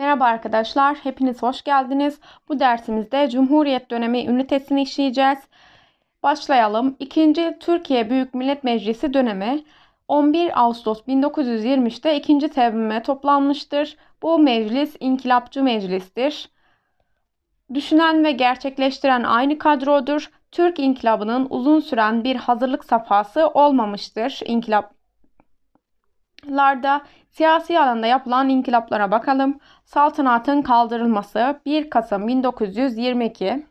Merhaba arkadaşlar, hepiniz hoş geldiniz. Bu dersimizde Cumhuriyet dönemi ünitesini işleyeceğiz. Başlayalım. 2. Türkiye Büyük Millet Meclisi dönemi 11 Ağustos 1923'te ikinci sevime toplanmıştır. Bu meclis inkılapçı meclistir. Düşünen ve gerçekleştiren aynı kadrodur. Türk inkılabının uzun süren bir hazırlık safhası olmamıştır. İnkılap larda siyasi alanda yapılan inkılaplara bakalım. Saltanatın kaldırılması 1 Kasım 1922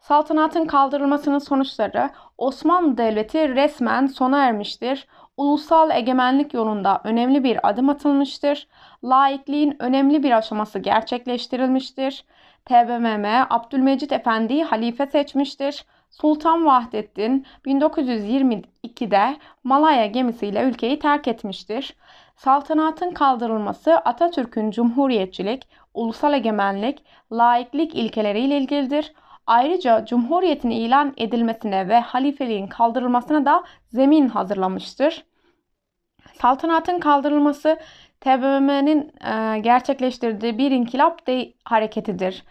Saltanatın kaldırılmasının sonuçları Osmanlı Devleti resmen sona ermiştir. Ulusal egemenlik yolunda önemli bir adım atılmıştır. Laikliğin önemli bir aşaması gerçekleştirilmiştir. TBMM Abdülmecit Efendi'yi halife seçmiştir. Sultan Vahdettin 1922'de Malaya gemisiyle ülkeyi terk etmiştir. Saltanatın kaldırılması Atatürk'ün cumhuriyetçilik, ulusal egemenlik, laiklik ilkeleriyle ilgilidir. Ayrıca cumhuriyetin ilan edilmesine ve halifeliğin kaldırılmasına da zemin hazırlamıştır. Saltanatın kaldırılması TBMM'nin gerçekleştirdiği bir inkılap de hareketidir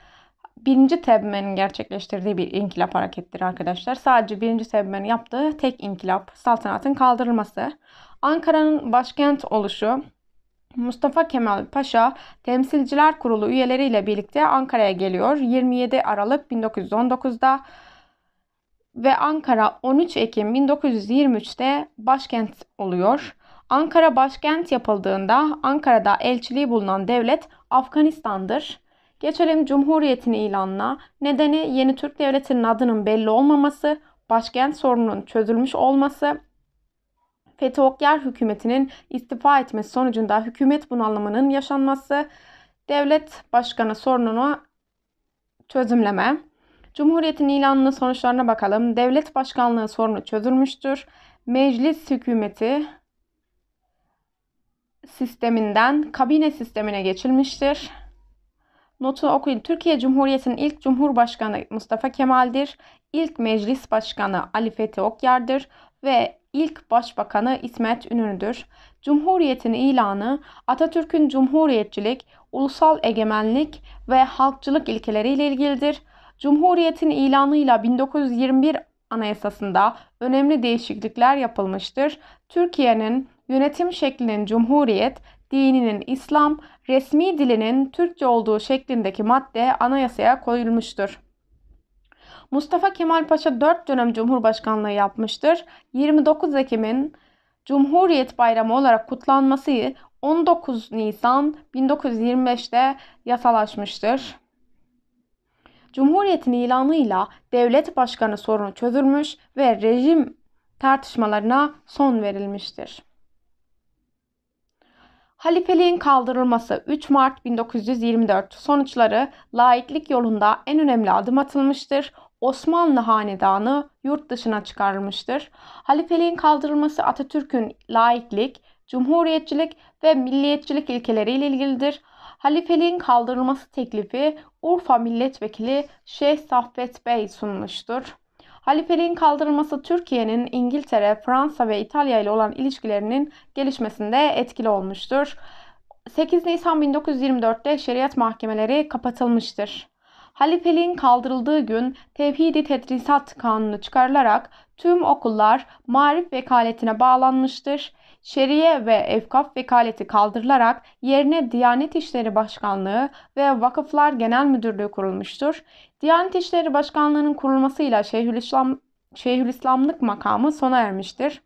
birinci tebmenin gerçekleştirdiği bir inkılap harekettir arkadaşlar. Sadece birinci tebmenin yaptığı tek inkılap, saltanatın kaldırılması. Ankara'nın başkent oluşu, Mustafa Kemal Paşa Temsilciler Kurulu üyeleriyle birlikte Ankara'ya geliyor. 27 Aralık 1919'da ve Ankara 13 Ekim 1923'te başkent oluyor. Ankara başkent yapıldığında Ankara'da elçiliği bulunan devlet Afganistan'dır. Geçelim Cumhuriyet'in ilanına. Nedeni yeni Türk Devleti'nin adının belli olmaması, başkent sorununun çözülmüş olması, Fethi Okyar hükümetinin istifa etmesi sonucunda hükümet bunalımının yaşanması, devlet başkanı sorununu çözümleme. Cumhuriyetin ilanının sonuçlarına bakalım. Devlet başkanlığı sorunu çözülmüştür. Meclis hükümeti sisteminden kabine sistemine geçilmiştir. Notu okuyun. Türkiye Cumhuriyeti'nin ilk Cumhurbaşkanı Mustafa Kemal'dir. İlk Meclis Başkanı Ali Fethi Okyar'dır ve ilk Başbakanı İsmet İnönü'dür. Cumhuriyetin ilanı Atatürk'ün cumhuriyetçilik, ulusal egemenlik ve halkçılık ilkeleriyle ilgilidir. Cumhuriyetin ilanıyla 1921 Anayasasında önemli değişiklikler yapılmıştır. Türkiye'nin yönetim şeklinin cumhuriyet, dininin İslam, resmi dilinin Türkçe olduğu şeklindeki madde anayasaya koyulmuştur. Mustafa Kemal Paşa 4 dönem Cumhurbaşkanlığı yapmıştır. 29 Ekim'in Cumhuriyet Bayramı olarak kutlanması 19 Nisan 1925'te yasalaşmıştır. Cumhuriyetin ilanıyla devlet başkanı sorunu çözülmüş ve rejim tartışmalarına son verilmiştir. Halifeliğin kaldırılması 3 Mart 1924 sonuçları laiklik yolunda en önemli adım atılmıştır. Osmanlı hanedanı yurt dışına çıkarılmıştır. Halifeliğin kaldırılması Atatürk'ün laiklik, cumhuriyetçilik ve milliyetçilik ilkeleriyle ilgilidir. Halifeliğin kaldırılması teklifi Urfa Milletvekili Şeyh Saffet Bey sunmuştur. Halifeliğin kaldırılması Türkiye'nin İngiltere, Fransa ve İtalya ile olan ilişkilerinin gelişmesinde etkili olmuştur. 8 Nisan 1924'te şeriat mahkemeleri kapatılmıştır. Halifeliğin kaldırıldığı gün Tevhidi Tedrisat Kanunu çıkarılarak tüm okullar marif vekaletine bağlanmıştır şeriye ve evkaf vekaleti kaldırılarak yerine Diyanet İşleri Başkanlığı ve Vakıflar Genel Müdürlüğü kurulmuştur. Diyanet İşleri Başkanlığı'nın kurulmasıyla Şeyhülislam, Şeyhülislamlık makamı sona ermiştir.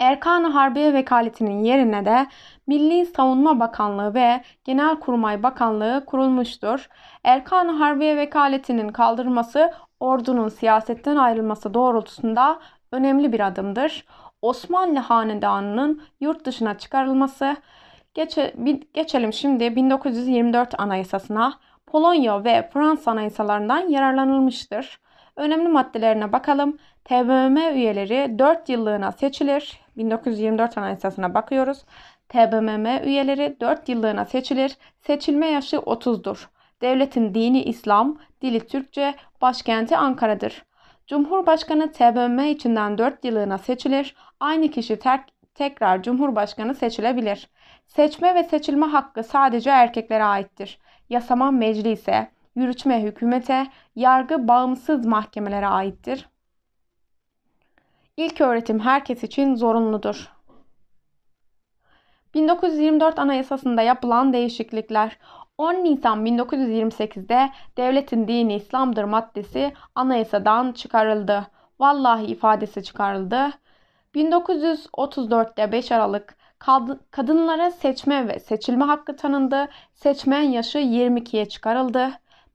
Erkan-ı Harbiye Vekaleti'nin yerine de Milli Savunma Bakanlığı ve Genelkurmay Bakanlığı kurulmuştur. Erkan-ı Harbiye Vekaleti'nin kaldırılması ordunun siyasetten ayrılması doğrultusunda önemli bir adımdır. Osmanlı Hanedanı'nın yurt dışına çıkarılması. Geçe, geçelim şimdi 1924 Anayasası'na. Polonya ve Fransa anayasalarından yararlanılmıştır. Önemli maddelerine bakalım. TBMM üyeleri 4 yıllığına seçilir. 1924 Anayasası'na bakıyoruz. TBMM üyeleri 4 yıllığına seçilir. Seçilme yaşı 30'dur. Devletin dini İslam, dili Türkçe, başkenti Ankara'dır. Cumhurbaşkanı TBMM içinden 4 yıllığına seçilir, aynı kişi terk, tekrar Cumhurbaşkanı seçilebilir. Seçme ve seçilme hakkı sadece erkeklere aittir. Yasama meclise, yürütme hükümete, yargı bağımsız mahkemelere aittir. İlk öğretim herkes için zorunludur. 1924 Anayasasında yapılan değişiklikler 10 Nisan 1928'de devletin dini İslam'dır maddesi anayasadan çıkarıldı. Vallahi ifadesi çıkarıldı. 1934'te 5 Aralık kadınlara seçme ve seçilme hakkı tanındı. Seçmen yaşı 22'ye çıkarıldı.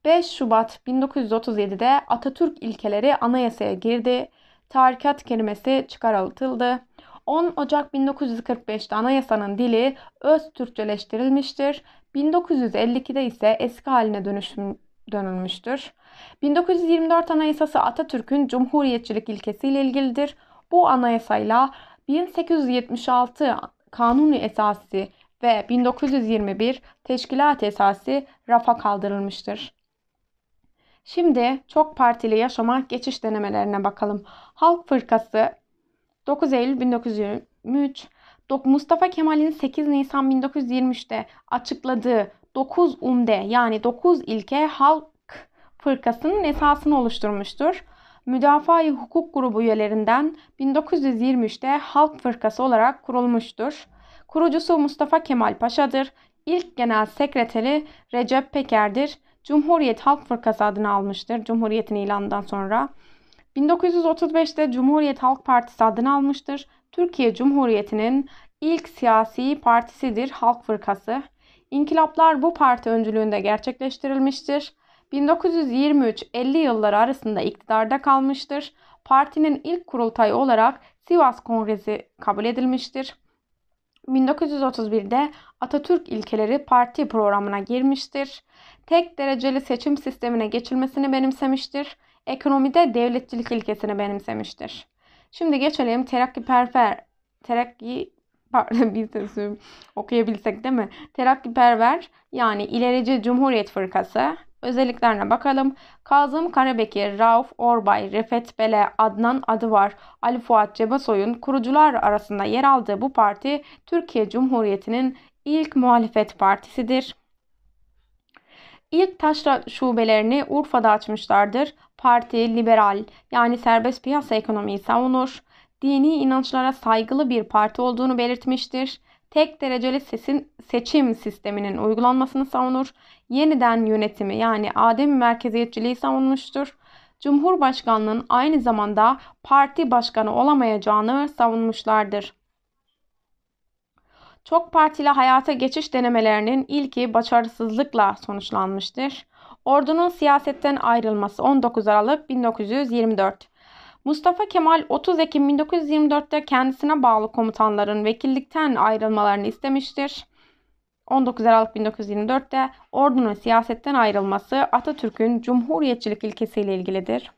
5 Şubat 1937'de Atatürk ilkeleri anayasaya girdi. Tarikat kelimesi çıkarıldı. 10 Ocak 1945'te anayasanın dili öz Türkçeleştirilmiştir. 1952'de ise eski haline dönüşüm, dönülmüştür. 1924 Anayasası Atatürk'ün Cumhuriyetçilik ilkesiyle ilgilidir. Bu anayasayla 1876 Kanuni Esası ve 1921 Teşkilat Esası rafa kaldırılmıştır. Şimdi çok partili yaşama geçiş denemelerine bakalım. Halk Fırkası 9 Eylül 1923 Mustafa Kemal'in 8 Nisan 1923'te açıkladığı 9 umde yani 9 ilke halk fırkasının esasını oluşturmuştur. Müdafaa-i Hukuk grubu üyelerinden 1923'te Halk Fırkası olarak kurulmuştur. Kurucusu Mustafa Kemal Paşa'dır. İlk genel sekreteri Recep Peker'dir. Cumhuriyet Halk Fırkası adını almıştır Cumhuriyet'in ilanından sonra. 1935'te Cumhuriyet Halk Partisi adını almıştır Türkiye Cumhuriyeti'nin ilk siyasi partisidir Halk Fırkası. İnkılaplar bu parti öncülüğünde gerçekleştirilmiştir. 1923-50 yılları arasında iktidarda kalmıştır. Partinin ilk kurultayı olarak Sivas Kongresi kabul edilmiştir. 1931'de Atatürk ilkeleri parti programına girmiştir. Tek dereceli seçim sistemine geçilmesini benimsemiştir. Ekonomide devletçilik ilkesini benimsemiştir. Şimdi geçelim Terakki terakkiperver terakki pardon bir sözüm okuyabilsek değil mi? Terakki Perver, yani ilerici Cumhuriyet Fırkası. Özelliklerine bakalım. Kazım Karabekir, Rauf Orbay, Refet Bele, Adnan Adıvar, Ali Fuat Cebasoy'un kurucular arasında yer aldığı bu parti Türkiye Cumhuriyeti'nin ilk muhalefet partisidir. İlk taşra şubelerini Urfa'da açmışlardır parti liberal yani serbest piyasa ekonomiyi savunur, dini inançlara saygılı bir parti olduğunu belirtmiştir. Tek dereceli sesin, seçim sisteminin uygulanmasını savunur. Yeniden yönetimi yani adem merkeziyetçiliği savunmuştur. Cumhurbaşkanlığının aynı zamanda parti başkanı olamayacağını savunmuşlardır. Çok partili hayata geçiş denemelerinin ilki başarısızlıkla sonuçlanmıştır. Ordunun siyasetten ayrılması 19 Aralık 1924. Mustafa Kemal 30 Ekim 1924'te kendisine bağlı komutanların vekillikten ayrılmalarını istemiştir. 19 Aralık 1924'te ordunun siyasetten ayrılması Atatürk'ün cumhuriyetçilik ilkesiyle ilgilidir.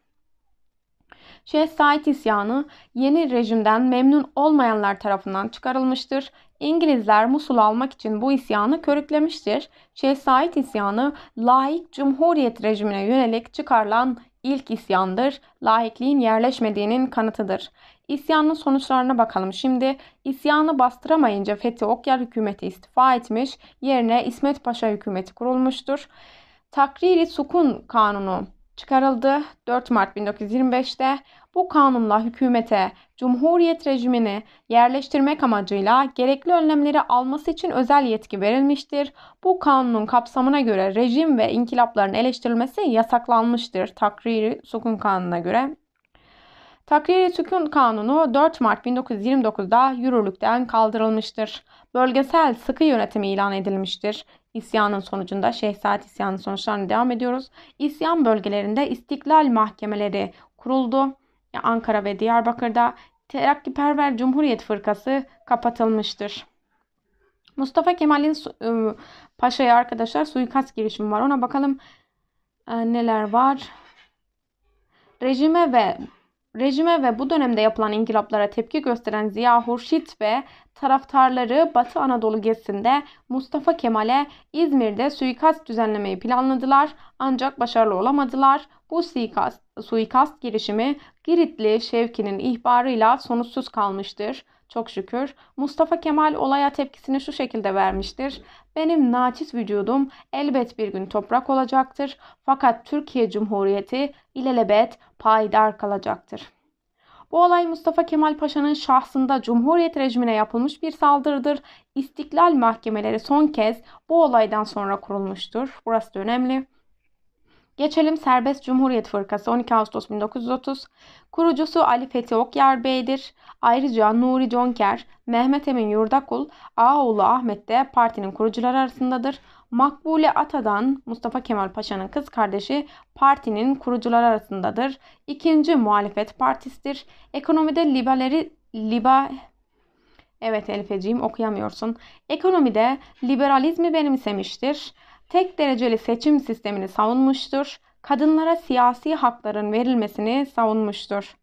Şeh Said isyanı yeni rejimden memnun olmayanlar tarafından çıkarılmıştır. İngilizler Musul'u almak için bu isyanı körüklemiştir. Şeh Said isyanı laik cumhuriyet rejimine yönelik çıkarılan ilk isyandır. Laikliğin yerleşmediğinin kanıtıdır. İsyanın sonuçlarına bakalım şimdi. İsyanı bastıramayınca Fethi Okyar hükümeti istifa etmiş, yerine İsmet Paşa hükümeti kurulmuştur. Takriri Sukun Kanunu çıkarıldı 4 Mart 1925'te. Bu kanunla hükümete Cumhuriyet rejimini yerleştirmek amacıyla gerekli önlemleri alması için özel yetki verilmiştir. Bu kanunun kapsamına göre rejim ve inkılapların eleştirilmesi yasaklanmıştır. Takriri Sukun Kanunu'na göre Takriri Sükun Kanunu 4 Mart 1929'da yürürlükten kaldırılmıştır. Bölgesel sıkı yönetimi ilan edilmiştir. İsyanın sonucunda Şehzade isyanı sonuçlarına devam ediyoruz. İsyan bölgelerinde istiklal mahkemeleri kuruldu. Ankara ve Diyarbakır'da Terakkiperver Cumhuriyet Fırkası kapatılmıştır. Mustafa Kemal'in e, Paşa'ya arkadaşlar suikast girişimi var. Ona bakalım ıı, neler var. Rejime ve Rejime ve bu dönemde yapılan inkılaplara tepki gösteren Ziya Hurşit ve taraftarları Batı Anadolu gezisinde Mustafa Kemal'e İzmir'de suikast düzenlemeyi planladılar ancak başarılı olamadılar. Bu suikast, suikast girişimi Giritli Şevki'nin ihbarıyla sonuçsuz kalmıştır. Çok şükür Mustafa Kemal olaya tepkisini şu şekilde vermiştir. Benim naçiz vücudum elbet bir gün toprak olacaktır. Fakat Türkiye Cumhuriyeti ilelebet payidar kalacaktır. Bu olay Mustafa Kemal Paşa'nın şahsında Cumhuriyet rejimine yapılmış bir saldırıdır. İstiklal mahkemeleri son kez bu olaydan sonra kurulmuştur. Burası da önemli. Geçelim Serbest Cumhuriyet Fırkası 12 Ağustos 1930. Kurucusu Ali Fethi Okyar Bey'dir. Ayrıca Nuri Conker, Mehmet Emin Yurdakul, Ağoğlu Ahmet de partinin kurucuları arasındadır. Makbule Atadan Mustafa Kemal Paşa'nın kız kardeşi partinin kurucular arasındadır. İkinci muhalefet partisidir. Ekonomide liberali, liba, Evet Elifeciğim okuyamıyorsun. Ekonomide liberalizmi benimsemiştir. Tek dereceli seçim sistemini savunmuştur. Kadınlara siyasi hakların verilmesini savunmuştur.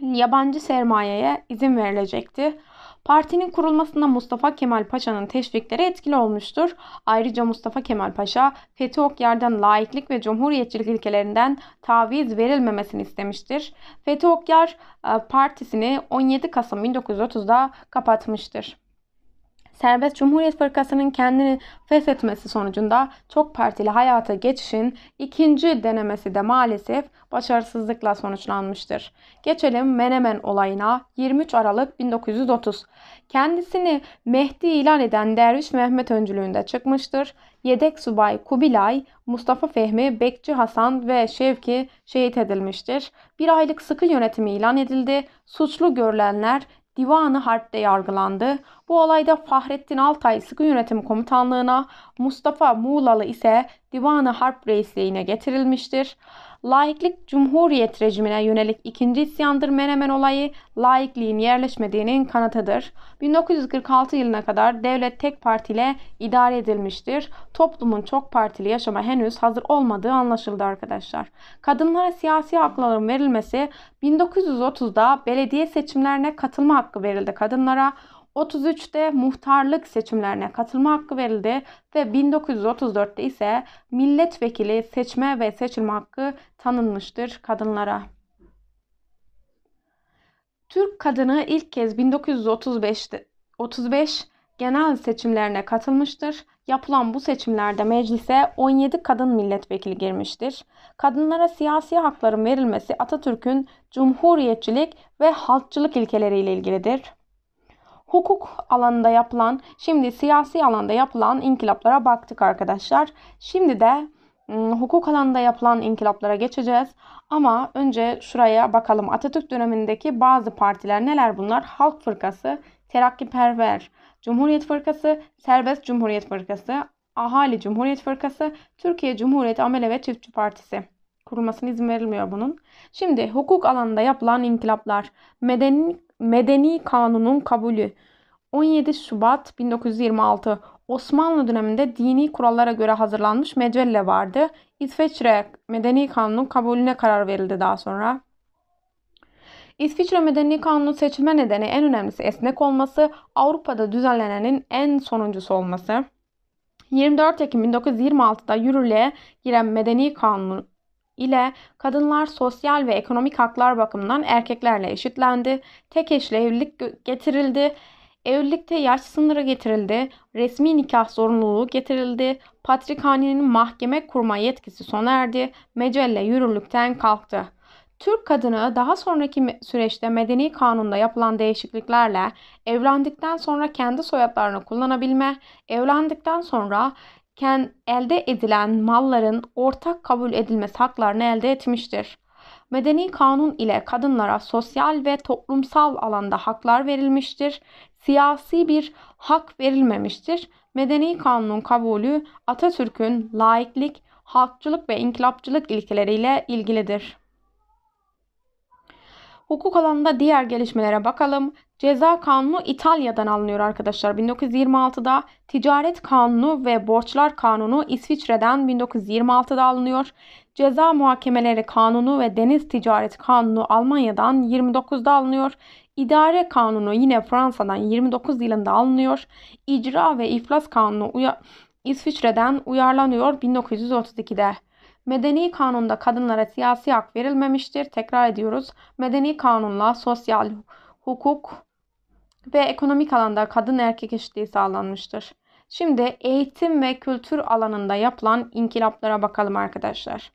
Yabancı sermayeye izin verilecekti. Partinin kurulmasında Mustafa Kemal Paşa'nın teşvikleri etkili olmuştur. Ayrıca Mustafa Kemal Paşa Fethi Okyar'dan laiklik ve cumhuriyetçilik ilkelerinden taviz verilmemesini istemiştir. Fethi Okyar e, partisini 17 Kasım 1930'da kapatmıştır. Serbest Cumhuriyet Fırkası'nın kendini feshetmesi sonucunda çok partili hayata geçişin ikinci denemesi de maalesef başarısızlıkla sonuçlanmıştır. Geçelim Menemen olayına 23 Aralık 1930. Kendisini Mehdi ilan eden Derviş Mehmet öncülüğünde çıkmıştır. Yedek subay Kubilay, Mustafa Fehmi, Bekçi Hasan ve Şevki şehit edilmiştir. Bir aylık sıkı yönetimi ilan edildi. Suçlu görülenler Divanı Harp'te yargılandı. Bu olayda Fahrettin Altay sıkı yönetim komutanlığına, Mustafa Muğlalı ise Divanı Harp reisliğine getirilmiştir laiklik cumhuriyet rejimine yönelik ikinci isyandır Menemen olayı, laikliğin yerleşmediğinin kanatıdır. 1946 yılına kadar devlet tek partiyle idare edilmiştir. Toplumun çok partili yaşama henüz hazır olmadığı anlaşıldı arkadaşlar. Kadınlara siyasi hakların verilmesi 1930'da belediye seçimlerine katılma hakkı verildi kadınlara. 33'te muhtarlık seçimlerine katılma hakkı verildi ve 1934'te ise milletvekili seçme ve seçilme hakkı tanınmıştır kadınlara. Türk kadını ilk kez 1935'te 35 genel seçimlerine katılmıştır. Yapılan bu seçimlerde meclise 17 kadın milletvekili girmiştir. Kadınlara siyasi hakların verilmesi Atatürk'ün cumhuriyetçilik ve halkçılık ilkeleriyle ilgilidir hukuk alanında yapılan, şimdi siyasi alanda yapılan inkılaplara baktık arkadaşlar. Şimdi de ıı, hukuk alanında yapılan inkılaplara geçeceğiz. Ama önce şuraya bakalım. Atatürk dönemindeki bazı partiler neler bunlar? Halk Fırkası, Terakkiperver, Cumhuriyet Fırkası, Serbest Cumhuriyet Fırkası, Ahali Cumhuriyet Fırkası, Türkiye Cumhuriyeti Amele ve Çiftçi Partisi. Kurulmasına izin verilmiyor bunun. Şimdi hukuk alanında yapılan inkılaplar. Medeni Medeni Kanun'un kabulü 17 Şubat 1926 Osmanlı döneminde dini kurallara göre hazırlanmış mecelle vardı. İsveçre Medeni Kanun'un kabulüne karar verildi daha sonra. İsviçre Medeni Kanunu seçilme nedeni en önemlisi esnek olması, Avrupa'da düzenlenenin en sonuncusu olması. 24 Ekim 1926'da yürürlüğe giren Medeni Kanun ile kadınlar sosyal ve ekonomik haklar bakımından erkeklerle eşitlendi. Tek eşli evlilik getirildi. Evlilikte yaş sınırı getirildi, resmi nikah zorunluluğu getirildi, patrikhanenin mahkeme kurma yetkisi sona erdi, mecelle yürürlükten kalktı. Türk kadını daha sonraki süreçte medeni kanunda yapılan değişikliklerle evlendikten sonra kendi soyadlarını kullanabilme, evlendikten sonra elde edilen malların ortak kabul edilmesi haklarını elde etmiştir. Medeni kanun ile kadınlara sosyal ve toplumsal alanda haklar verilmiştir. Siyasi bir hak verilmemiştir. Medeni kanunun kabulü Atatürk'ün laiklik, halkçılık ve inkılapçılık ilkeleriyle ilgilidir. Hukuk alanında diğer gelişmelere bakalım. Ceza Kanunu İtalya'dan alınıyor arkadaşlar. 1926'da Ticaret Kanunu ve Borçlar Kanunu İsviçre'den 1926'da alınıyor. Ceza Muhakemeleri Kanunu ve Deniz Ticaret Kanunu Almanya'dan 29'da alınıyor. İdare Kanunu yine Fransa'dan 29 yılında alınıyor. İcra ve İflas Kanunu İsviçre'den uyarlanıyor 1932'de. Medeni kanunda kadınlara siyasi hak verilmemiştir. Tekrar ediyoruz. Medeni kanunla sosyal, hukuk ve ekonomik alanda kadın erkek eşitliği sağlanmıştır. Şimdi eğitim ve kültür alanında yapılan inkılaplara bakalım arkadaşlar.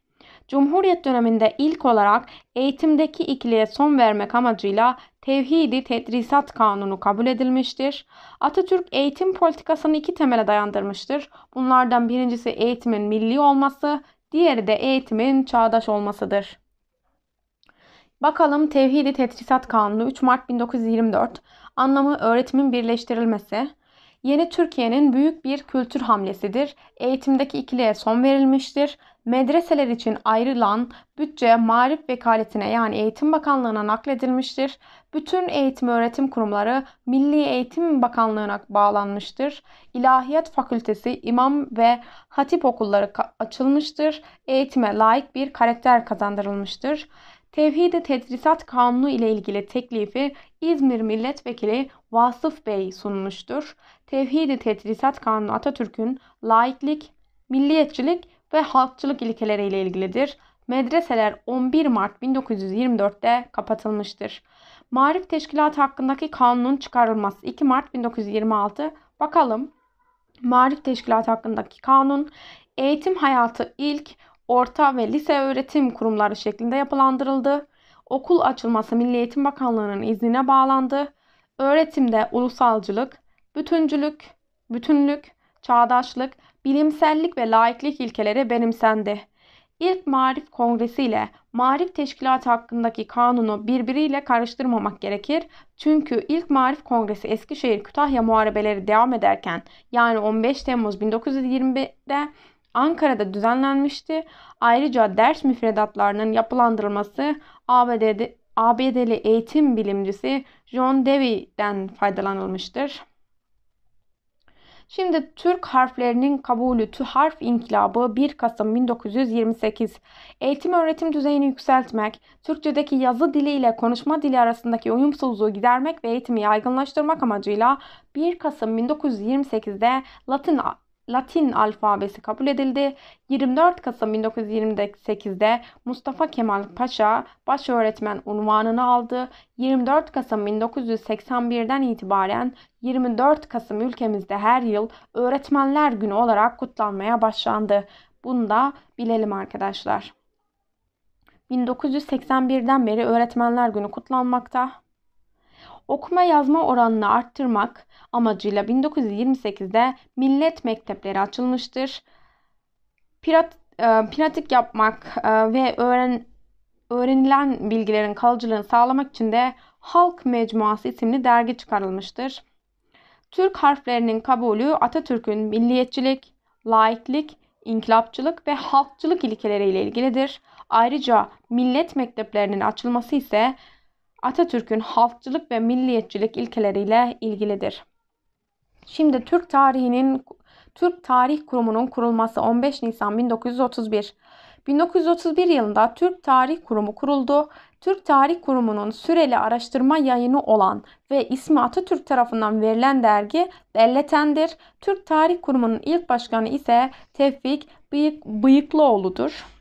Cumhuriyet döneminde ilk olarak eğitimdeki ikiliye son vermek amacıyla Tevhidi Tedrisat Kanunu kabul edilmiştir. Atatürk eğitim politikasını iki temele dayandırmıştır. Bunlardan birincisi eğitimin milli olması, Diğeri de eğitimin çağdaş olmasıdır. Bakalım Tevhidi Tetrisat Kanunu 3 Mart 1924 anlamı öğretimin birleştirilmesi. Yeni Türkiye'nin büyük bir kültür hamlesidir. Eğitimdeki ikiliye son verilmiştir medreseler için ayrılan bütçe Marif Vekaletine yani Eğitim Bakanlığı'na nakledilmiştir. Bütün eğitim öğretim kurumları Milli Eğitim Bakanlığı'na bağlanmıştır. İlahiyat Fakültesi, imam ve hatip okulları açılmıştır. Eğitime layık bir karakter kazandırılmıştır. Tevhid-i Tedrisat Kanunu ile ilgili teklifi İzmir Milletvekili Vasıf Bey sunmuştur. Tevhid-i Tedrisat Kanunu Atatürk'ün laiklik, milliyetçilik ve halkçılık ilkeleriyle ilgilidir. Medreseler 11 Mart 1924'te kapatılmıştır. Marif Teşkilatı hakkındaki kanunun çıkarılması 2 Mart 1926. Bakalım Marif Teşkilatı hakkındaki kanun eğitim hayatı ilk, orta ve lise öğretim kurumları şeklinde yapılandırıldı. Okul açılması Milli Eğitim Bakanlığı'nın iznine bağlandı. Öğretimde ulusalcılık, bütüncülük, bütünlük, çağdaşlık bilimsellik ve laiklik ilkeleri benimsendi. İlk Marif Kongresi ile Marif Teşkilatı hakkındaki kanunu birbiriyle karıştırmamak gerekir. Çünkü ilk Marif Kongresi Eskişehir-Kütahya muharebeleri devam ederken yani 15 Temmuz 1921'de Ankara'da düzenlenmişti. Ayrıca ders müfredatlarının yapılandırılması ABD'de, ABD'li eğitim bilimcisi John Dewey'den faydalanılmıştır. Şimdi Türk harflerinin kabulü harf İnkılabı 1 Kasım 1928. Eğitim öğretim düzeyini yükseltmek, Türkçedeki yazı dili ile konuşma dili arasındaki uyumsuzluğu gidermek ve eğitimi yaygınlaştırmak amacıyla 1 Kasım 1928'de Latin Latin alfabesi kabul edildi. 24 Kasım 1928'de Mustafa Kemal Paşa baş öğretmen unvanını aldı. 24 Kasım 1981'den itibaren 24 Kasım ülkemizde her yıl Öğretmenler Günü olarak kutlanmaya başlandı. Bunu da bilelim arkadaşlar. 1981'den beri Öğretmenler Günü kutlanmakta okuma yazma oranını arttırmak amacıyla 1928'de millet mektepleri açılmıştır. Pirat, e, pratik yapmak e, ve öğren, öğrenilen bilgilerin kalıcılığını sağlamak için de Halk Mecmuası isimli dergi çıkarılmıştır. Türk harflerinin kabulü Atatürk'ün milliyetçilik, laiklik, inkılapçılık ve halkçılık ilkeleriyle ilgilidir. Ayrıca millet mekteplerinin açılması ise Atatürk'ün halkçılık ve milliyetçilik ilkeleriyle ilgilidir. Şimdi Türk tarihinin Türk Tarih Kurumu'nun kurulması 15 Nisan 1931. 1931 yılında Türk Tarih Kurumu kuruldu. Türk Tarih Kurumu'nun süreli araştırma yayını olan ve ismi Atatürk tarafından verilen dergi Belleten'dir. Türk Tarih Kurumu'nun ilk başkanı ise Tevfik Bıyık Bıyıklıoğlu'dur.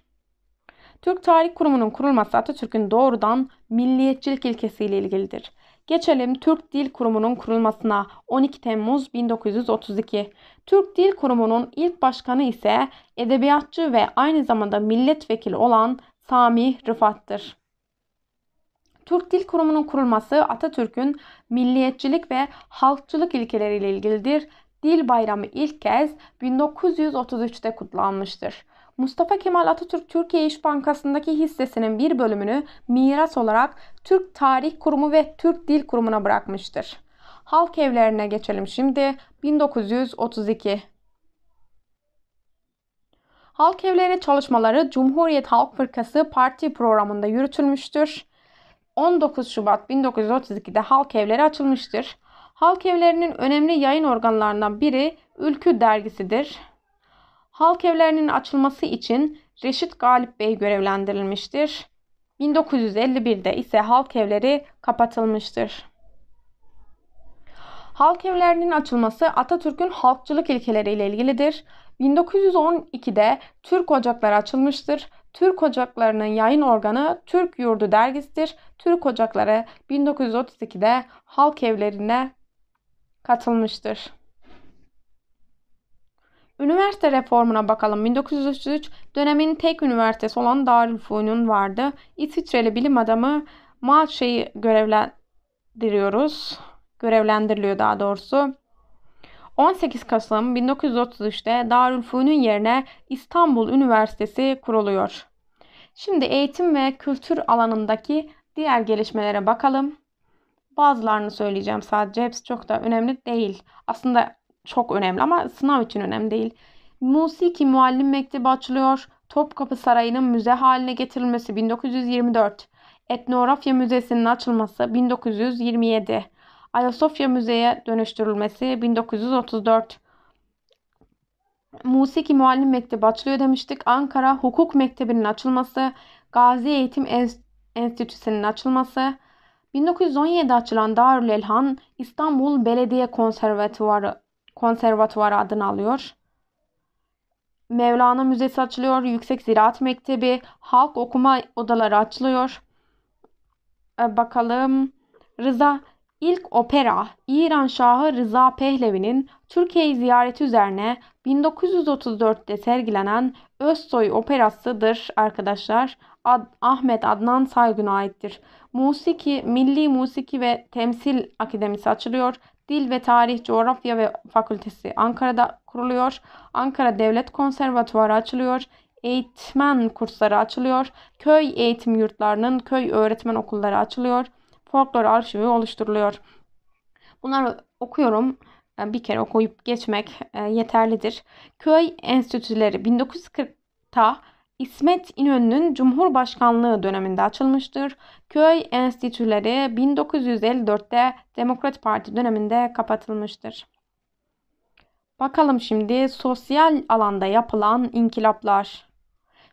Türk Tarih Kurumu'nun kurulması Atatürk'ün doğrudan milliyetçilik ilkesiyle ilgilidir. Geçelim Türk Dil Kurumu'nun kurulmasına 12 Temmuz 1932. Türk Dil Kurumu'nun ilk başkanı ise edebiyatçı ve aynı zamanda milletvekili olan Sami Rıfat'tır. Türk Dil Kurumu'nun kurulması Atatürk'ün milliyetçilik ve halkçılık ilkeleriyle ilgilidir. Dil Bayramı ilk kez 1933'te kutlanmıştır. Mustafa Kemal Atatürk Türkiye İş Bankası'ndaki hissesinin bir bölümünü miras olarak Türk Tarih Kurumu ve Türk Dil Kurumu'na bırakmıştır. Halk evlerine geçelim şimdi. 1932 Halk evleri çalışmaları Cumhuriyet Halk Fırkası Parti programında yürütülmüştür. 19 Şubat 1932'de halk evleri açılmıştır. Halk evlerinin önemli yayın organlarından biri Ülkü dergisidir. Halk evlerinin açılması için Reşit Galip Bey görevlendirilmiştir. 1951'de ise halk evleri kapatılmıştır. Halk evlerinin açılması Atatürk'ün halkçılık ilkeleriyle ilgilidir. 1912'de Türk Ocakları açılmıştır. Türk Ocakları'nın yayın organı Türk Yurdu dergisidir. Türk Ocakları 1932'de halk evlerine katılmıştır. Üniversite reformuna bakalım. 1933 dönemin tek üniversitesi olan Darülfünun vardı. İsviçreli bilim adamı Malche'yi görevlendiriyoruz. Görevlendiriliyor daha doğrusu. 18 Kasım 1933'te Darülfünun yerine İstanbul Üniversitesi kuruluyor. Şimdi eğitim ve kültür alanındaki diğer gelişmelere bakalım. Bazılarını söyleyeceğim sadece. Hepsi çok da önemli değil. Aslında çok önemli ama sınav için önemli değil. Musiki Muallim Mektebi açılıyor. Topkapı Sarayı'nın müze haline getirilmesi 1924. Etnografya Müzesi'nin açılması 1927. Ayasofya Müze'ye dönüştürülmesi 1934. Musiki Muallim Mektebi açılıyor demiştik. Ankara Hukuk Mektebi'nin açılması, Gazi Eğitim Enstitüsü'nün açılması, 1917 açılan Darül Elhan İstanbul Belediye Konservatuvarı Konservatuvarı adını alıyor. Mevlana Müzesi açılıyor. Yüksek Ziraat Mektebi, halk okuma odaları açılıyor. E, bakalım. Rıza ilk opera İran Şahı Rıza Pehlevi'nin Türkiye'yi ziyareti üzerine 1934'te sergilenen Özsoy operasıdır arkadaşlar. Ad, Ahmet Adnan Saygun'a aittir. Musiki, Milli Musiki ve Temsil Akademisi açılıyor. Dil ve Tarih Coğrafya ve Fakültesi Ankara'da kuruluyor. Ankara Devlet Konservatuvarı açılıyor. Eğitmen kursları açılıyor. Köy eğitim yurtlarının köy öğretmen okulları açılıyor. Folklor arşivi oluşturuluyor. Bunları okuyorum bir kere okuyup geçmek e, yeterlidir. Köy enstitüleri 1940'ta İsmet İnönü'nün Cumhurbaşkanlığı döneminde açılmıştır. Köy enstitüleri 1954'te Demokrat Parti döneminde kapatılmıştır. Bakalım şimdi sosyal alanda yapılan inkılaplar.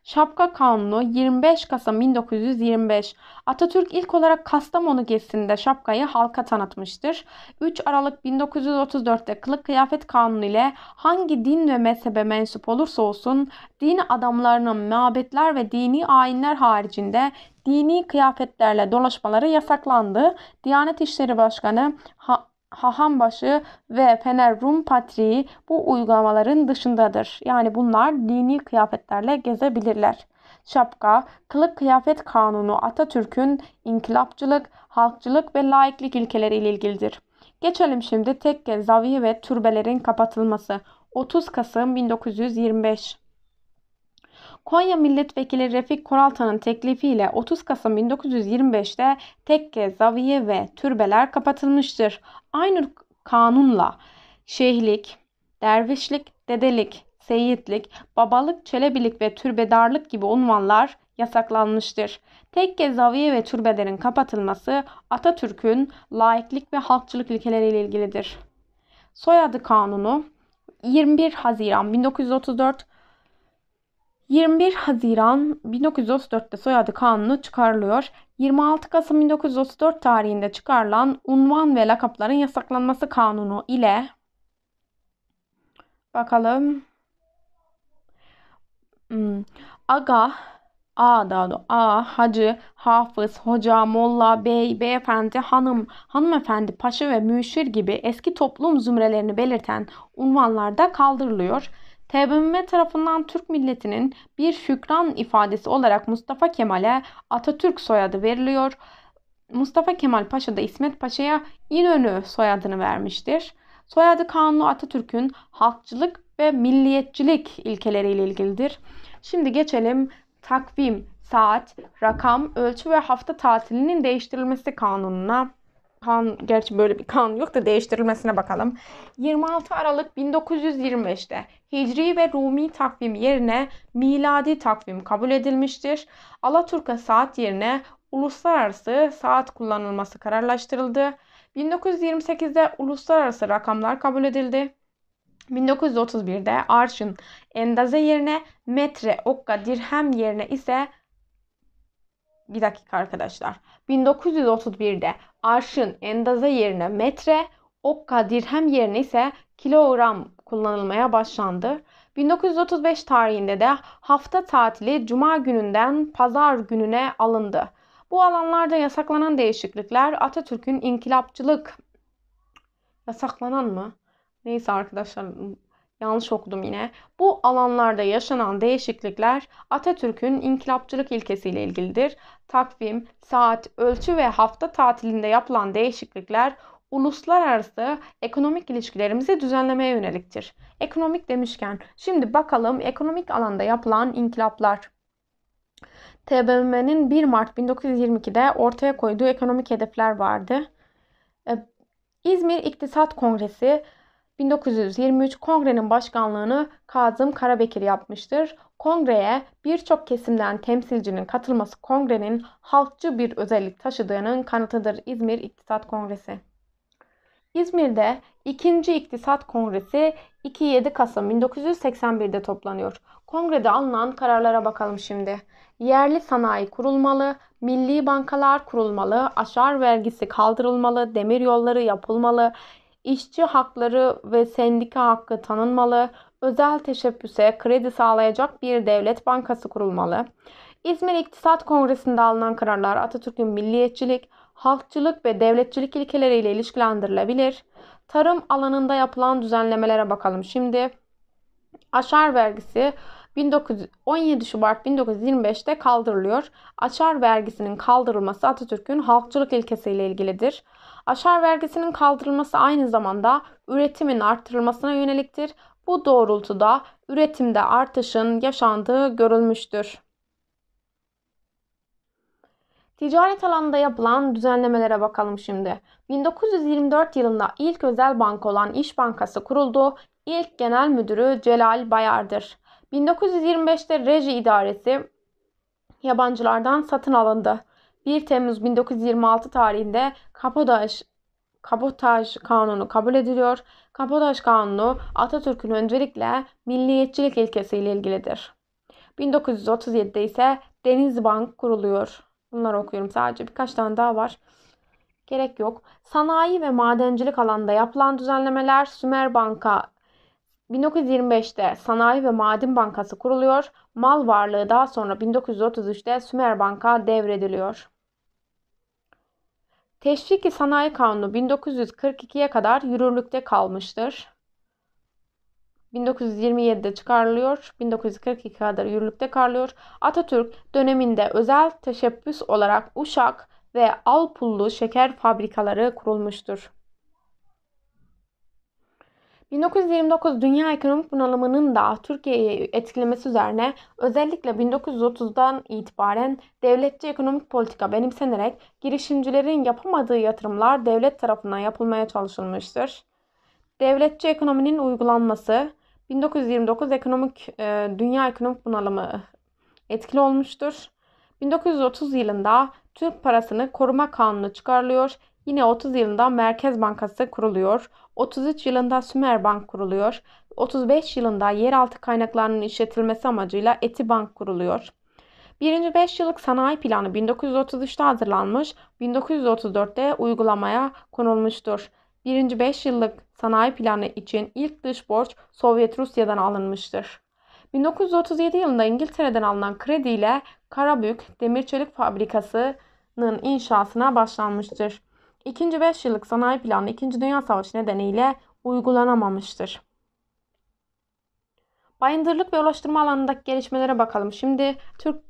Şapka Kanunu 25 Kasım 1925 Atatürk ilk olarak Kastamonu gezisinde şapkayı halka tanıtmıştır. 3 Aralık 1934'te Kılık Kıyafet Kanunu ile hangi din ve mezhebe mensup olursa olsun din adamlarının mabetler ve dini ayinler haricinde dini kıyafetlerle dolaşmaları yasaklandı. Diyanet İşleri Başkanı ha Hahambaşı ve Fener Rum Patriği bu uygulamaların dışındadır. Yani bunlar dini kıyafetlerle gezebilirler. Şapka, kılık kıyafet kanunu Atatürk'ün inkılapçılık, halkçılık ve laiklik ilkeleriyle ilgilidir. Geçelim şimdi tekke, zavi ve türbelerin kapatılması. 30 Kasım 1925 Konya Milletvekili Refik Koraltan'ın teklifiyle 30 Kasım 1925'te tekke, zaviye ve türbeler kapatılmıştır. Aynı kanunla şeyhlik, dervişlik, dedelik, seyitlik, babalık, çelebilik ve türbedarlık gibi unvanlar yasaklanmıştır. Tekke, zaviye ve türbelerin kapatılması Atatürk'ün laiklik ve halkçılık ilkeleriyle ilgilidir. Soyadı Kanunu 21 Haziran 1934 21 Haziran 1934'te soyadı kanunu çıkarılıyor. 26 Kasım 1934 tarihinde çıkarılan unvan ve lakapların yasaklanması kanunu ile bakalım hmm. aga A daha doğrusu A, hacı, hafız, hoca, molla, bey, beyefendi, hanım, hanımefendi, paşa ve müşir gibi eski toplum zümrelerini belirten unvanlar da kaldırılıyor. TBMM tarafından Türk milletinin bir şükran ifadesi olarak Mustafa Kemal'e Atatürk soyadı veriliyor. Mustafa Kemal Paşa da İsmet Paşa'ya İnönü soyadını vermiştir. Soyadı kanunu Atatürk'ün halkçılık ve milliyetçilik ilkeleriyle ilgilidir. Şimdi geçelim takvim, saat, rakam, ölçü ve hafta tatilinin değiştirilmesi kanununa kan gerçi böyle bir kan yok da değiştirilmesine bakalım. 26 Aralık 1925'te Hicri ve Rumi takvim yerine miladi takvim kabul edilmiştir. Alaturka saat yerine uluslararası saat kullanılması kararlaştırıldı. 1928'de uluslararası rakamlar kabul edildi. 1931'de arşın endaze yerine metre, okka, dirhem yerine ise bir dakika arkadaşlar. 1931'de arşın endaza yerine metre, okka dirhem yerine ise kilogram kullanılmaya başlandı. 1935 tarihinde de hafta tatili cuma gününden pazar gününe alındı. Bu alanlarda yasaklanan değişiklikler Atatürk'ün inkılapçılık yasaklanan mı? Neyse arkadaşlar yanlış okudum yine. Bu alanlarda yaşanan değişiklikler Atatürk'ün inkılapçılık ilkesiyle ilgilidir. Takvim, saat, ölçü ve hafta tatilinde yapılan değişiklikler uluslararası ekonomik ilişkilerimizi düzenlemeye yöneliktir. Ekonomik demişken şimdi bakalım ekonomik alanda yapılan inkılaplar. TBMM'nin 1 Mart 1922'de ortaya koyduğu ekonomik hedefler vardı. E, İzmir İktisat Kongresi 1923 Kongre'nin başkanlığını Kazım Karabekir yapmıştır. Kongreye birçok kesimden temsilcinin katılması kongrenin halkçı bir özellik taşıdığının kanıtıdır İzmir İktisat Kongresi. İzmir'de 2. İktisat Kongresi 2-7 Kasım 1981'de toplanıyor. Kongrede alınan kararlara bakalım şimdi. Yerli sanayi kurulmalı, milli bankalar kurulmalı, aşar vergisi kaldırılmalı, demir yolları yapılmalı, İşçi hakları ve sendika hakkı tanınmalı, özel teşebbüse kredi sağlayacak bir devlet bankası kurulmalı. İzmir İktisat Kongresi'nde alınan kararlar Atatürk'ün milliyetçilik, halkçılık ve devletçilik ilkeleriyle ilişkilendirilebilir. Tarım alanında yapılan düzenlemelere bakalım şimdi. Aşar vergisi 17 Şubat 1925'te kaldırılıyor. Aşar vergisinin kaldırılması Atatürk'ün halkçılık ilkesiyle ilgilidir. Aşar vergisinin kaldırılması aynı zamanda üretimin artırılmasına yöneliktir. Bu doğrultuda üretimde artışın yaşandığı görülmüştür. Ticaret alanında yapılan düzenlemelere bakalım şimdi. 1924 yılında ilk özel banka olan İş Bankası kuruldu. İlk genel müdürü Celal Bayar'dır. 1925'te reji idaresi yabancılardan satın alındı. 1 Temmuz 1926 tarihinde kapotaj kabotaj kanunu kabul ediliyor. Kabotaj kanunu Atatürk'ün öncelikle milliyetçilik ilkesiyle ilgilidir. 1937'de ise Deniz Bank kuruluyor. Bunları okuyorum sadece birkaç tane daha var. Gerek yok. Sanayi ve madencilik alanında yapılan düzenlemeler Sümer Bank'a 1925'te Sanayi ve Maden Bankası kuruluyor. Mal varlığı daha sonra 1933'te Sümer Bank'a devrediliyor. Teşviki Sanayi Kanunu 1942'ye kadar yürürlükte kalmıştır. 1927'de çıkarılıyor, 1942 kadar yürürlükte kalıyor. Atatürk döneminde özel teşebbüs olarak Uşak ve Alpullu şeker fabrikaları kurulmuştur. 1929 dünya ekonomik bunalımının da Türkiye'yi etkilemesi üzerine özellikle 1930'dan itibaren devletçi ekonomik politika benimsenerek girişimcilerin yapamadığı yatırımlar devlet tarafından yapılmaya çalışılmıştır. Devletçi ekonominin uygulanması 1929 ekonomik e, dünya ekonomik bunalımı etkili olmuştur. 1930 yılında Türk parasını koruma kanunu çıkarılıyor Yine 30 yılında Merkez Bankası kuruluyor. 33 yılında Sümer Bank kuruluyor. 35 yılında yeraltı kaynaklarının işletilmesi amacıyla Eti Bank kuruluyor. 1. 5 yıllık sanayi planı 1933'te hazırlanmış, 1934'te uygulamaya konulmuştur. 1. 5 yıllık sanayi planı için ilk dış borç Sovyet Rusya'dan alınmıştır. 1937 yılında İngiltere'den alınan krediyle Karabük Demir Çelik Fabrikası'nın inşasına başlanmıştır. İkinci 5 yıllık sanayi planı 2. Dünya Savaşı nedeniyle uygulanamamıştır. Bayındırlık ve ulaştırma alanındaki gelişmelere bakalım. Şimdi Türk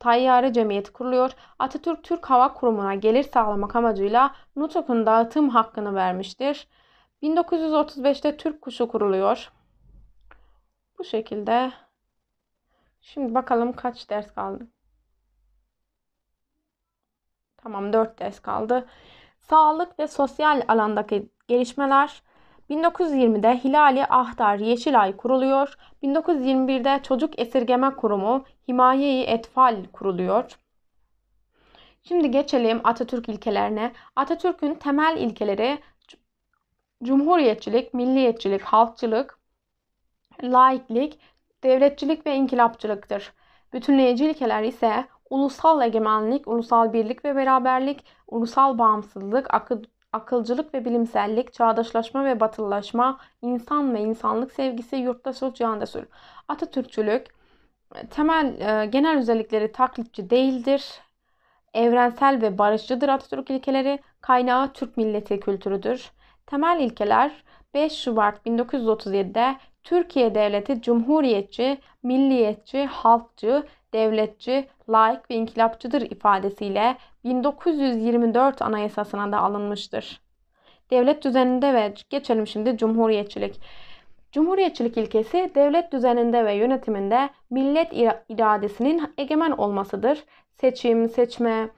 Tayyare Cemiyeti kuruluyor. Atatürk Türk Hava Kurumu'na gelir sağlamak amacıyla Nutuk'un dağıtım hakkını vermiştir. 1935'te Türk Kuşu kuruluyor. Bu şekilde. Şimdi bakalım kaç ders kaldı. Tamam 4 ders kaldı. Sağlık ve sosyal alandaki gelişmeler 1920'de Hilali Ahdar Yeşilay kuruluyor. 1921'de Çocuk Esirgeme Kurumu Himayeyi Etfal kuruluyor. Şimdi geçelim Atatürk ilkelerine. Atatürk'ün temel ilkeleri cumhuriyetçilik, milliyetçilik, halkçılık, laiklik, devletçilik ve inkılapçılıktır. Bütünleyici ilkeler ise ulusal egemenlik, ulusal birlik ve beraberlik, ulusal bağımsızlık, akıl, akılcılık ve bilimsellik, çağdaşlaşma ve batılılaşma, insan ve insanlık sevgisi, yurttaşlık, cihandaşlık, Atatürkçülük, e, temel e, genel özellikleri taklitçi değildir. Evrensel ve barışçıdır Atatürk ilkeleri. Kaynağı Türk milleti kültürüdür. Temel ilkeler 5 Şubat 1937'de Türkiye Devleti cumhuriyetçi, milliyetçi, halkçı, devletçi, laik ve inkılapçıdır ifadesiyle 1924 Anayasasına da alınmıştır. Devlet düzeninde ve geçelim şimdi cumhuriyetçilik. Cumhuriyetçilik ilkesi devlet düzeninde ve yönetiminde millet iradesinin egemen olmasıdır. Seçim, seçme,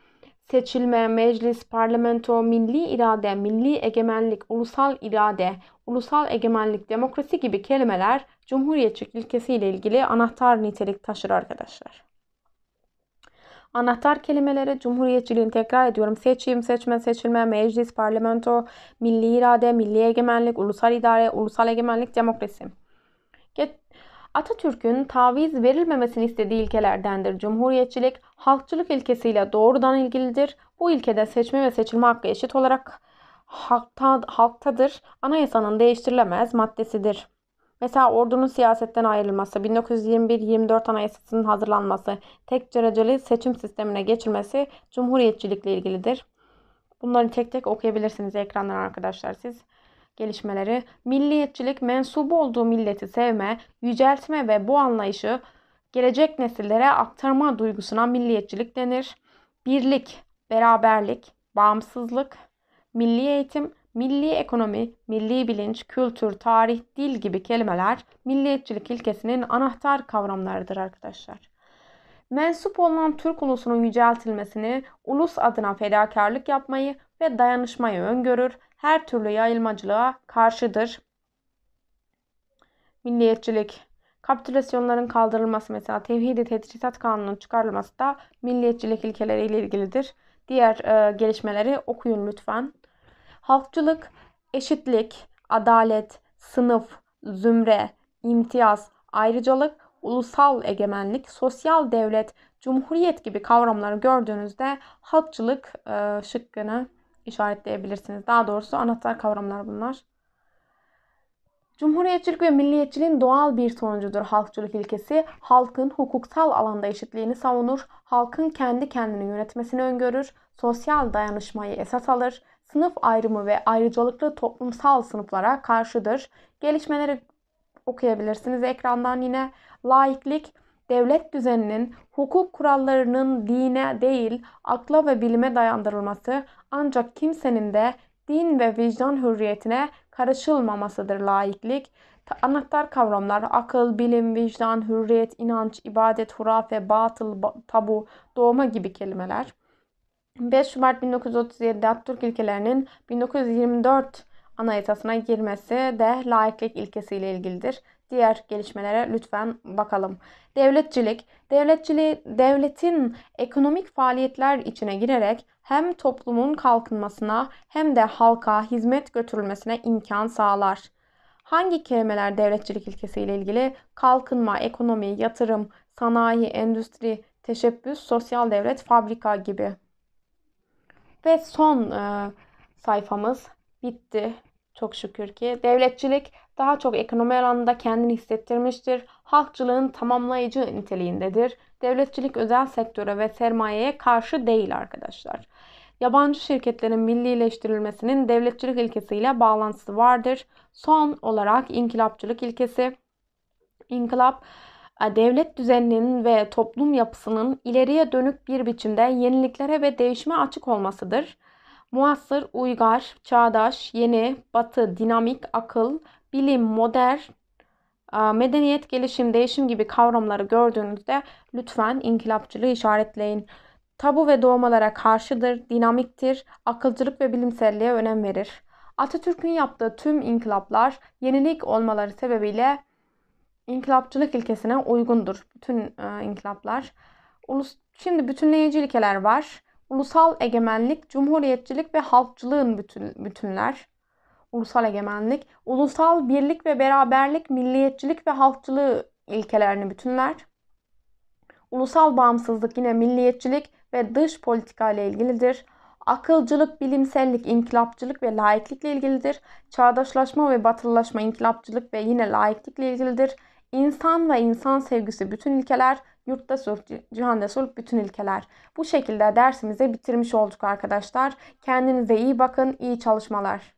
seçilme, meclis, parlamento, milli irade, milli egemenlik, ulusal irade, ulusal egemenlik, demokrasi gibi kelimeler Cumhuriyetçilik ilkesi ilgili anahtar nitelik taşır arkadaşlar. Anahtar kelimelere Cumhuriyetçiliğini tekrar ediyorum. Seçim, seçme, seçilme, meclis, parlamento, milli irade, milli egemenlik, ulusal idare, ulusal egemenlik, demokrasi. Atatürk'ün taviz verilmemesini istediği ilkelerdendir. Cumhuriyetçilik, halkçılık ilkesiyle doğrudan ilgilidir. Bu ilkede seçme ve seçilme hakkı eşit olarak halkta, halktadır. Anayasanın değiştirilemez maddesidir. Mesela ordunun siyasetten ayrılması, 1921-24 anayasasının hazırlanması, tek dereceli seçim sistemine geçilmesi cumhuriyetçilikle ilgilidir. Bunları tek tek okuyabilirsiniz ekrandan arkadaşlar siz gelişmeleri, milliyetçilik mensubu olduğu milleti sevme, yüceltme ve bu anlayışı gelecek nesillere aktarma duygusuna milliyetçilik denir. Birlik, beraberlik, bağımsızlık, milli eğitim, milli ekonomi, milli bilinç, kültür, tarih, dil gibi kelimeler milliyetçilik ilkesinin anahtar kavramlarıdır arkadaşlar. Mensup olan Türk ulusunun yüceltilmesini, ulus adına fedakarlık yapmayı ve dayanışmayı öngörür, her türlü yayılmacılığa karşıdır. Milliyetçilik Kapitülasyonların kaldırılması mesela Tevhid-i kanunun çıkarılması da milliyetçilik ilkeleriyle ilgilidir. Diğer e, gelişmeleri okuyun lütfen. Halkçılık, eşitlik, adalet, sınıf, zümre, imtiyaz, ayrıcalık, ulusal egemenlik, sosyal devlet, cumhuriyet gibi kavramları gördüğünüzde halkçılık e, şıkkını işaretleyebilirsiniz. Daha doğrusu anahtar kavramlar bunlar. Cumhuriyetçilik ve milliyetçiliğin doğal bir sonucudur halkçılık ilkesi. Halkın hukuksal alanda eşitliğini savunur, halkın kendi kendini yönetmesini öngörür, sosyal dayanışmayı esas alır, sınıf ayrımı ve ayrıcalıklı toplumsal sınıflara karşıdır. Gelişmeleri okuyabilirsiniz ekrandan yine. Laiklik, devlet düzeninin hukuk kurallarının dine değil akla ve bilime dayandırılması ancak kimsenin de din ve vicdan hürriyetine karışılmamasıdır laiklik. Anahtar kavramlar akıl, bilim, vicdan, hürriyet, inanç, ibadet, hurafe, batıl, tabu, doğma gibi kelimeler. 5 Şubat 1937'de Atatürk ilkelerinin 1924 anayasasına girmesi de laiklik ilkesiyle ilgilidir diğer gelişmelere lütfen bakalım. Devletçilik, devletçiliği devletin ekonomik faaliyetler içine girerek hem toplumun kalkınmasına hem de halka hizmet götürülmesine imkan sağlar. Hangi kelimeler devletçilik ilkesiyle ilgili? Kalkınma, ekonomi, yatırım, sanayi, endüstri, teşebbüs, sosyal devlet, fabrika gibi. Ve son e, sayfamız bitti. Çok şükür ki devletçilik daha çok ekonomi alanında kendini hissettirmiştir. Halkçılığın tamamlayıcı niteliğindedir. Devletçilik özel sektöre ve sermayeye karşı değil arkadaşlar. Yabancı şirketlerin millileştirilmesinin devletçilik ilkesiyle bağlantısı vardır. Son olarak inkılapçılık ilkesi. İnkılap e, devlet düzeninin ve toplum yapısının ileriye dönük bir biçimde yeniliklere ve değişime açık olmasıdır. Muasır, uygar, çağdaş, yeni, batı, dinamik, akıl, bilim, modern, e, medeniyet, gelişim, değişim gibi kavramları gördüğünüzde lütfen inkılapçılığı işaretleyin. Tabu ve doğmalara karşıdır, dinamiktir, akılcılık ve bilimselliğe önem verir. Atatürk'ün yaptığı tüm inkılaplar yenilik olmaları sebebiyle inkılapçılık ilkesine uygundur. Bütün e, inkılaplar. Ulus, şimdi bütünleyici ilkeler var. Ulusal egemenlik, cumhuriyetçilik ve halkçılığın bütün, bütünler. Ulusal egemenlik, ulusal birlik ve beraberlik, milliyetçilik ve halkçılığı ilkelerini bütünler. Ulusal bağımsızlık yine milliyetçilik ve dış politika ile ilgilidir. Akılcılık, bilimsellik, inkılapçılık ve laiklikle ilgilidir. Çağdaşlaşma ve batılılaşma, inkılapçılık ve yine laiklikle ilgilidir. İnsan ve insan sevgisi bütün ilkeler yurtta sulh, cihanda sulh, bütün ilkeler. Bu şekilde dersimizi bitirmiş olduk arkadaşlar. Kendinize iyi bakın, iyi çalışmalar.